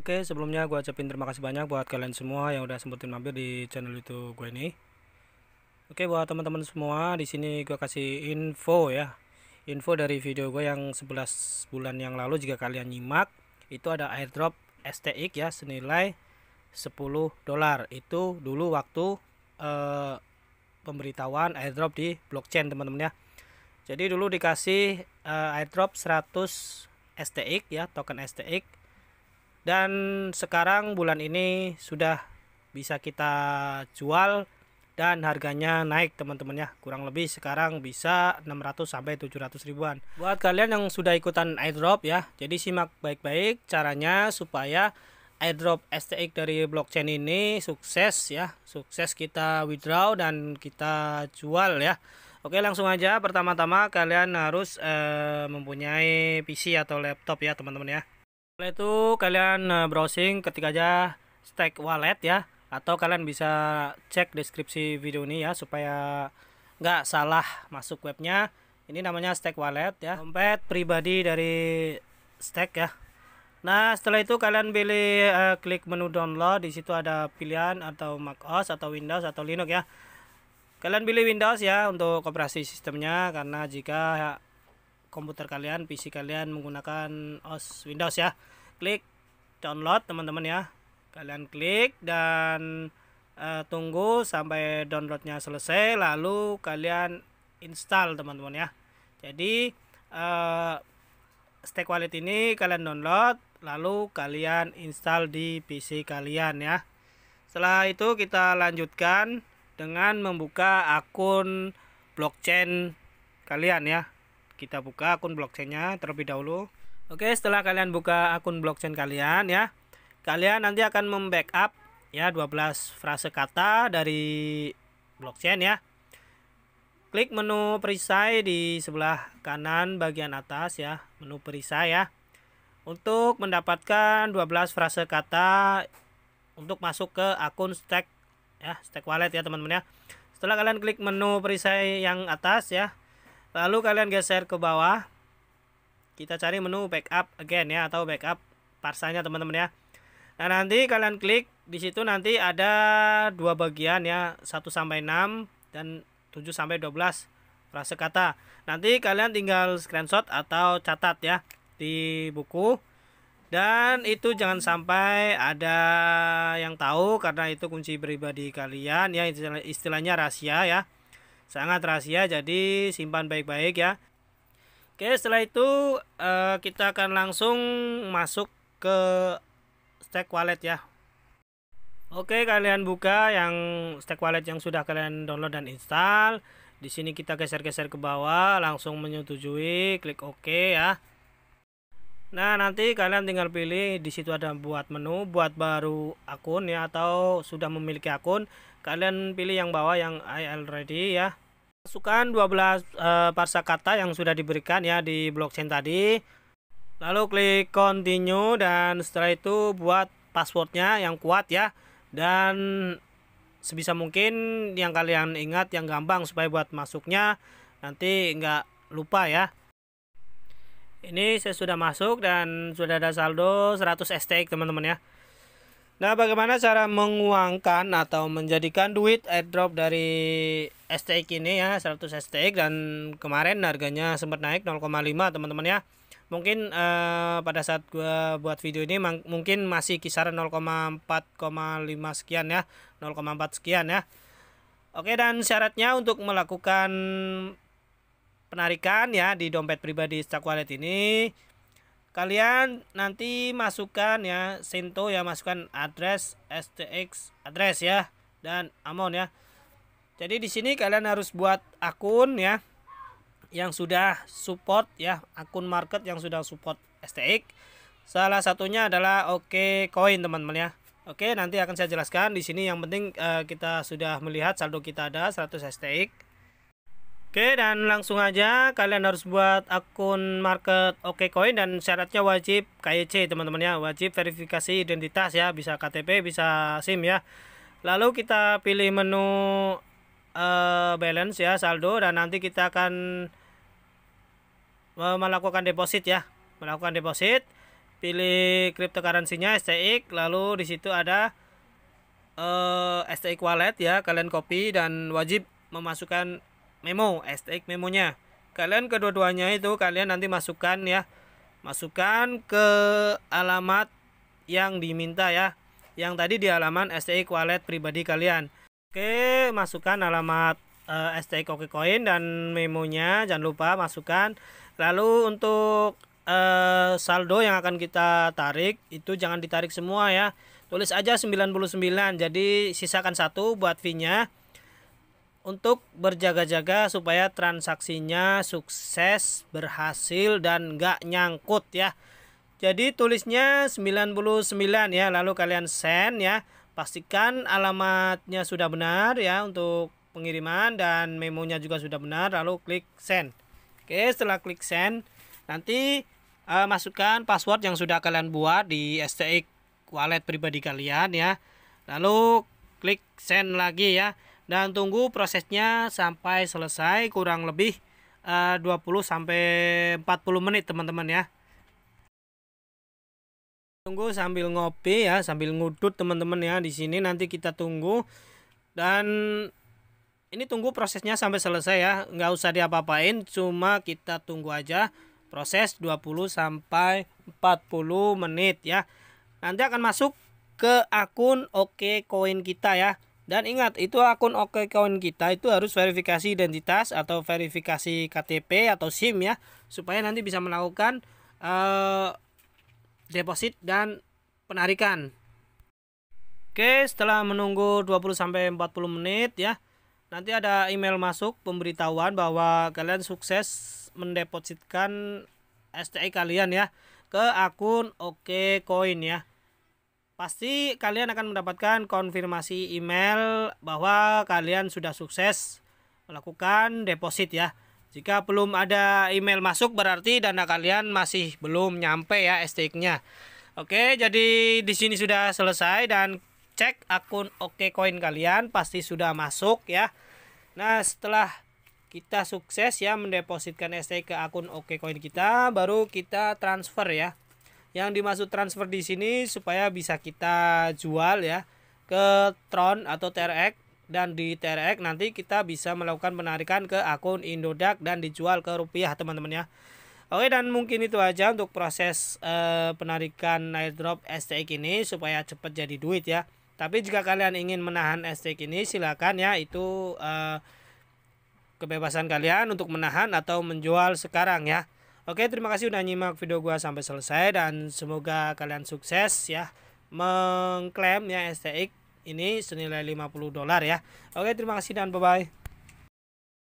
Oke, sebelumnya gue ucapin terima kasih banyak buat kalian semua yang udah sempetin mampir di channel itu gue ini. Oke, buat teman-teman semua, di sini gue kasih info ya. Info dari video gue yang 11 bulan yang lalu jika kalian nyimak, itu ada airdrop STX ya senilai 10 dolar. Itu dulu waktu eh, pemberitahuan airdrop di blockchain, teman-teman ya. Jadi dulu dikasih eh, airdrop 100 STX ya, token STX dan sekarang bulan ini sudah bisa kita jual dan harganya naik teman-teman ya kurang lebih sekarang bisa 600 sampai 700 ribuan buat kalian yang sudah ikutan airdrop ya jadi simak baik-baik caranya supaya airdrop STX dari blockchain ini sukses ya sukses kita withdraw dan kita jual ya Oke langsung aja pertama-tama kalian harus eh, mempunyai PC atau laptop ya teman-teman ya setelah itu kalian eh, browsing ketik aja stack wallet ya atau kalian bisa cek deskripsi video ini ya supaya nggak salah masuk webnya. Ini namanya stack wallet ya. Dompet pribadi dari stack ya. Nah, setelah itu kalian pilih uh, klik menu download, di situ ada pilihan atau macOS atau Windows atau Linux ya. Kalian pilih Windows ya untuk operasi sistemnya karena jika komputer kalian, PC kalian menggunakan OS Windows ya. Klik download teman-teman ya. Kalian klik dan uh, tunggu sampai downloadnya selesai lalu kalian install teman-teman ya. Jadi uh, Stack Wallet ini kalian download lalu kalian install di PC kalian ya. Setelah itu kita lanjutkan dengan membuka akun blockchain kalian ya kita buka akun blockchainnya terlebih dahulu oke setelah kalian buka akun blockchain kalian ya kalian nanti akan membackup ya 12 frase kata dari blockchain ya klik menu perisai di sebelah kanan bagian atas ya menu perisai ya untuk mendapatkan 12 frase kata untuk masuk ke akun stack ya stack wallet ya teman-teman ya setelah kalian klik menu perisai yang atas ya lalu kalian geser ke bawah kita cari menu backup again ya atau backup parsanya teman-teman ya nah nanti kalian klik di situ nanti ada dua bagian ya 1 sampai 6 dan 7 sampai 12 frase kata nanti kalian tinggal screenshot atau catat ya di buku dan itu jangan sampai ada yang tahu karena itu kunci pribadi kalian ya istilahnya rahasia ya sangat rahasia jadi simpan baik-baik ya oke setelah itu eh, kita akan langsung masuk ke stack wallet ya oke kalian buka yang stack wallet yang sudah kalian download dan install di sini kita geser-geser ke bawah langsung menyetujui klik OK ya Nah, nanti kalian tinggal pilih di situ ada buat menu, buat baru akun ya atau sudah memiliki akun, kalian pilih yang bawah yang I already ya. Masukkan 12 e, eh, parsa kata yang sudah diberikan ya di blockchain tadi. Lalu klik continue dan setelah itu buat passwordnya yang kuat ya dan sebisa mungkin yang kalian ingat yang gampang supaya buat masuknya nanti nggak lupa ya ini saya sudah masuk dan sudah ada saldo 100 STX teman-teman ya. Nah, bagaimana cara menguangkan atau menjadikan duit airdrop dari STX ini ya, 100 STX dan kemarin harganya sempat naik 0,5 teman-teman ya. Mungkin eh, pada saat gue buat video ini mungkin masih kisaran 0,4,5 sekian ya, 0,4 sekian ya. Oke, dan syaratnya untuk melakukan penarikan ya di dompet pribadi Stuck Wallet ini kalian nanti masukkan ya Sento ya masukkan address STX address ya dan amount ya jadi di sini kalian harus buat akun ya yang sudah support ya akun market yang sudah support STX salah satunya adalah OK Coin teman-teman ya Oke, nanti akan saya jelaskan di sini yang penting uh, kita sudah melihat saldo kita ada 100 STX Oke dan langsung aja kalian harus buat akun market OKCoin dan syaratnya wajib KYC teman-teman ya wajib verifikasi identitas ya bisa KTP bisa SIM ya lalu kita pilih menu uh, balance ya saldo dan nanti kita akan eh, melakukan deposit ya melakukan deposit pilih cryptocurrency-nya STX lalu di situ ada uh, eh, STX wallet ya kalian copy dan wajib memasukkan memo STX memonya kalian kedua-duanya itu kalian nanti masukkan ya masukkan ke alamat yang diminta ya yang tadi di alamat STX wallet pribadi kalian oke masukkan alamat uh, eh, STX Koke Coin dan memonya jangan lupa masukkan. Lalu untuk uh, saldo yang akan kita tarik itu jangan ditarik semua ya. Tulis aja 99. Jadi sisakan satu buat fee-nya untuk berjaga-jaga supaya transaksinya sukses, berhasil dan gak nyangkut ya. Jadi tulisnya 99 ya, lalu kalian send ya. Pastikan alamatnya sudah benar ya untuk pengiriman dan memonya juga sudah benar, lalu klik send. Oke, setelah klik send, nanti uh, masukkan password yang sudah kalian buat di STX wallet pribadi kalian ya. Lalu klik send lagi ya dan tunggu prosesnya sampai selesai kurang lebih eh, uh, 20 sampai 40 menit teman-teman ya tunggu sambil ngopi ya sambil ngudut teman-teman ya di sini nanti kita tunggu dan ini tunggu prosesnya sampai selesai ya nggak usah diapa-apain cuma kita tunggu aja proses 20 sampai 40 menit ya nanti akan masuk ke akun oke OK koin kita ya dan ingat, itu akun Oke kita itu harus verifikasi identitas atau verifikasi KTP atau SIM ya, supaya nanti bisa melakukan uh, deposit dan penarikan. Oke, setelah menunggu 20 sampai 40 menit ya, nanti ada email masuk pemberitahuan bahwa kalian sukses mendepositkan STI kalian ya ke akun Oke Coin ya pasti kalian akan mendapatkan konfirmasi email bahwa kalian sudah sukses melakukan deposit ya. Jika belum ada email masuk berarti dana kalian masih belum nyampe ya stake-nya. Oke, jadi di sini sudah selesai dan cek akun OKCoin kalian pasti sudah masuk ya. Nah, setelah kita sukses ya mendepositkan stake ke akun OKCoin kita, baru kita transfer ya yang dimaksud transfer di sini supaya bisa kita jual ya ke Tron atau TRX dan di TRX nanti kita bisa melakukan penarikan ke akun Indodax dan dijual ke rupiah teman-teman ya. Oke dan mungkin itu aja untuk proses eh, penarikan airdrop STX ini supaya cepat jadi duit ya. Tapi jika kalian ingin menahan STX ini silakan ya itu eh, kebebasan kalian untuk menahan atau menjual sekarang ya. Oke, terima kasih udah nyimak video gua sampai selesai dan semoga kalian sukses ya mengklaim ya STX ini senilai 50 dolar ya. Oke, terima kasih dan bye bye.